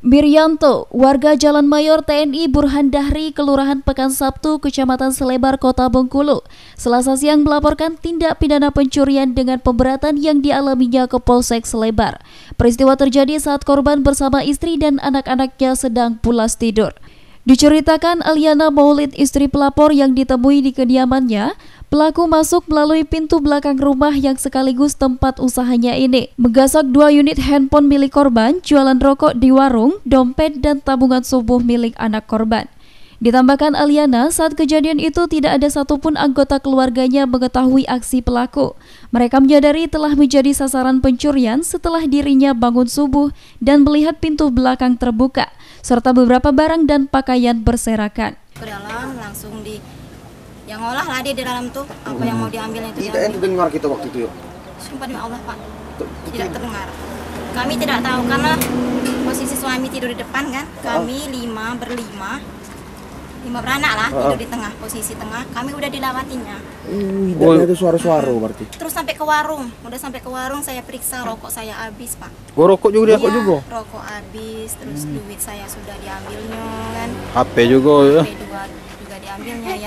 Mirianto, warga Jalan Mayor TNI Burhan Dahri, Kelurahan Pekan Sabtu, Kecamatan Selebar, Kota Bengkulu, selasa siang melaporkan tindak pidana pencurian dengan pemberatan yang dialaminya ke Polsek Selebar. Peristiwa terjadi saat korban bersama istri dan anak-anaknya sedang pulas tidur. Diceritakan Aliana Maulid, istri pelapor yang ditemui di kediamannya, Pelaku masuk melalui pintu belakang rumah yang sekaligus tempat usahanya ini. Menggasak dua unit handphone milik korban, jualan rokok di warung, dompet, dan tabungan subuh milik anak korban. Ditambahkan Aliana, saat kejadian itu tidak ada satupun anggota keluarganya mengetahui aksi pelaku. Mereka menyadari telah menjadi sasaran pencurian setelah dirinya bangun subuh dan melihat pintu belakang terbuka, serta beberapa barang dan pakaian berserakan. Ke dalam langsung di yang ngolah lah dia di dalam tuh apa hmm. yang mau diambil itu tidak terdengar kita waktu itu yuk sumpah demi Allah pak tidak terdengar kami tidak tahu karena posisi suami tidur di depan kan kami oh. lima berlima lima beranak lah tidur oh. di tengah posisi tengah kami udah dilawatinya Wih, oh, itu suara-suara berarti terus sampai ke warung udah sampai ke warung saya periksa rokok saya habis pak Gua rokok juga iya, juga rokok habis terus hmm. duit saya sudah diambilnya kan HP juga ya HP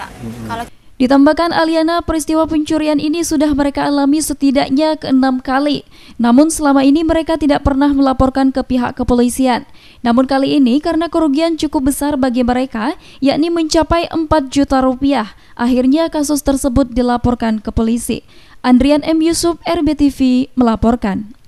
Iya. Kalau Ditambahkan Aliana, peristiwa pencurian ini sudah mereka alami setidaknya keenam kali. Namun selama ini mereka tidak pernah melaporkan ke pihak kepolisian. Namun kali ini karena kerugian cukup besar bagi mereka, yakni mencapai 4 juta rupiah, akhirnya kasus tersebut dilaporkan ke polisi. Andrian M. Yusuf, RBTV, melaporkan.